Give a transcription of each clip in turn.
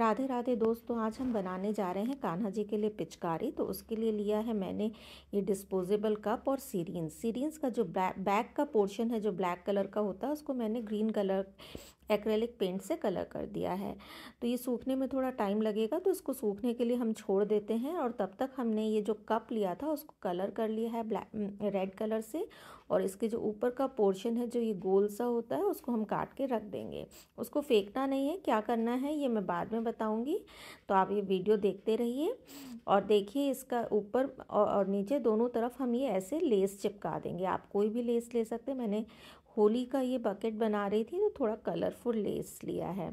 राधे राधे दोस्तों तो आज हम बनाने जा रहे हैं कान्हा जी के लिए पिचकारी तो उसके लिए लिया है मैंने ये डिस्पोजेबल कप और सीरियंस सीरियंस का जो बैक का पोर्शन है जो ब्लैक कलर का होता है उसको मैंने ग्रीन कलर एक्रेलिक पेंट से कलर कर दिया है तो ये सूखने में थोड़ा टाइम लगेगा तो इसको सूखने के लिए हम छोड़ देते हैं और तब तक हमने ये जो कप लिया था उसको कलर कर लिया है ब्लैक रेड कलर से और इसके जो ऊपर का पोर्शन है जो ये गोल सा होता है उसको हम काट के रख देंगे उसको फेंकना नहीं है क्या करना है ये मैं बाद में बताऊँगी तो आप ये वीडियो देखते रहिए और देखिए इसका ऊपर और नीचे दोनों तरफ हम ये ऐसे लेस चिपका देंगे आप कोई भी लेस ले सकते मैंने होली का ये बकेट बना रही थी तो थोड़ा कलरफुल लेस लिया है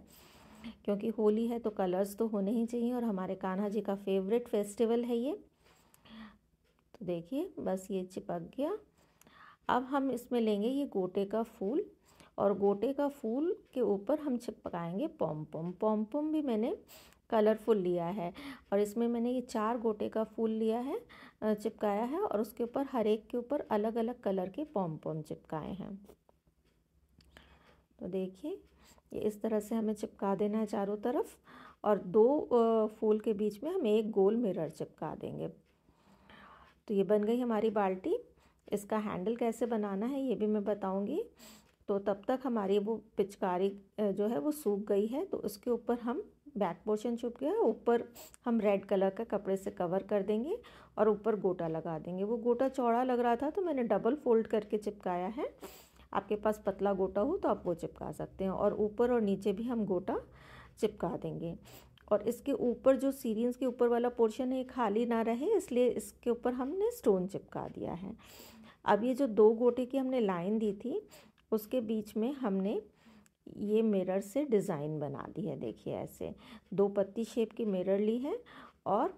क्योंकि होली है तो कलर्स तो होने ही चाहिए और हमारे कान्हा जी का फेवरेट फेस्टिवल है ये तो देखिए बस ये चिपक गया अब हम इसमें लेंगे ये गोटे का फूल और गोटे का फूल के ऊपर हम चिपकाएंगे पॉम पॉम पॉम पॉम भी मैंने कलरफुल लिया है और इसमें मैंने ये चार गोटे का फूल लिया है चिपकाया है और उसके ऊपर हर एक के ऊपर अलग अलग कलर के पॉम पॉम चिपकाए हैं तो देखिए ये इस तरह से हमें चिपका देना है चारों तरफ और दो फूल के बीच में हम एक गोल मिरर चिपका देंगे तो ये बन गई हमारी बाल्टी इसका हैंडल कैसे बनाना है ये भी मैं बताऊंगी तो तब तक हमारी वो पिचकारी जो है वो सूख गई है तो उसके ऊपर हम बैक पोर्शन छुप गया है ऊपर हम रेड कलर का कपड़े से कवर कर देंगे और ऊपर गोटा लगा देंगे वो गोटा चौड़ा लग रहा था तो मैंने डबल फोल्ड करके चिपकाया है आपके पास पतला गोटा हो तो आप वो चिपका सकते हैं और ऊपर और नीचे भी हम गोटा चिपका देंगे और इसके ऊपर जो सीरियंस के ऊपर वाला पोर्शन है ये खाली ना रहे इसलिए इसके ऊपर हमने स्टोन चिपका दिया है अब ये जो दो गोटे की हमने लाइन दी थी उसके बीच में हमने ये मिरर से डिज़ाइन बना दी है देखिए ऐसे दो पत्ती शेप की मिरर ली है और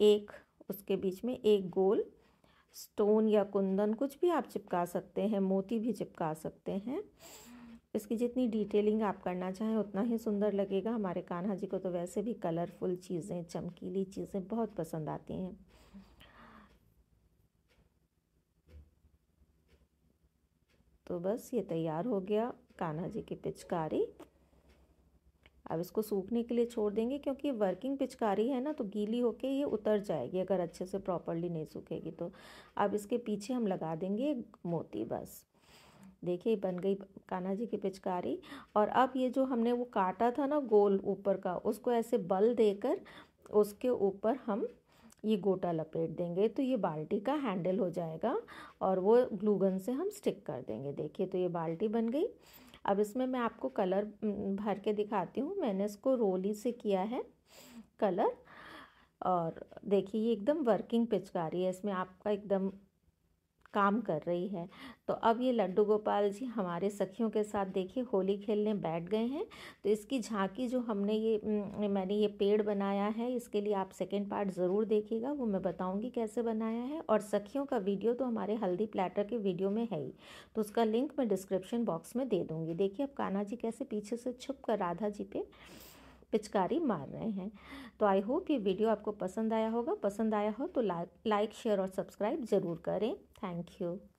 एक उसके बीच में एक गोल स्टोन या कुंदन कुछ भी आप चिपका सकते हैं मोती भी चिपका सकते हैं इसकी जितनी डिटेलिंग आप करना चाहें उतना ही सुंदर लगेगा हमारे कान्हा जी को तो वैसे भी कलरफुल चीज़ें चमकीली चीज़ें बहुत पसंद आती हैं तो बस ये तैयार हो गया कान्हा जी की पिचकारी अब इसको सूखने के लिए छोड़ देंगे क्योंकि वर्किंग पिचकारी है ना तो गीली होके ये उतर जाएगी अगर अच्छे से प्रॉपरली नहीं सूखेगी तो अब इसके पीछे हम लगा देंगे मोती बस देखिए बन गई कान्हा जी की पिचकारी और अब ये जो हमने वो काटा था ना गोल ऊपर का उसको ऐसे बल देकर उसके ऊपर हम ये गोटा लपेट देंगे तो ये बाल्टी का हैंडल हो जाएगा और वो ग्लूगन से हम स्टिक कर देंगे देखिए तो ये बाल्टी बन गई अब इसमें मैं आपको कलर भर के दिखाती हूँ मैंने इसको रोली से किया है कलर और देखिए ये एकदम वर्किंग पिचकारी है इसमें आपका एकदम काम कर रही है तो अब ये लड्डू गोपाल जी हमारे सखियों के साथ देखिए होली खेलने बैठ गए हैं तो इसकी झांकी जो हमने ये मैंने ये पेड़ बनाया है इसके लिए आप सेकेंड पार्ट ज़रूर देखिएगा वो मैं बताऊँगी कैसे बनाया है और सखियों का वीडियो तो हमारे हल्दी प्लेटर के वीडियो में है ही तो उसका लिंक मैं डिस्क्रिप्शन बॉक्स में दे दूँगी देखिए अब कान्हा जी कैसे पीछे से छुप कर राधा जी पे पिचकारी मार रहे हैं तो आई होप ये वीडियो आपको पसंद आया होगा पसंद आया हो तो लाइक शेयर और सब्सक्राइब ज़रूर करें थैंक यू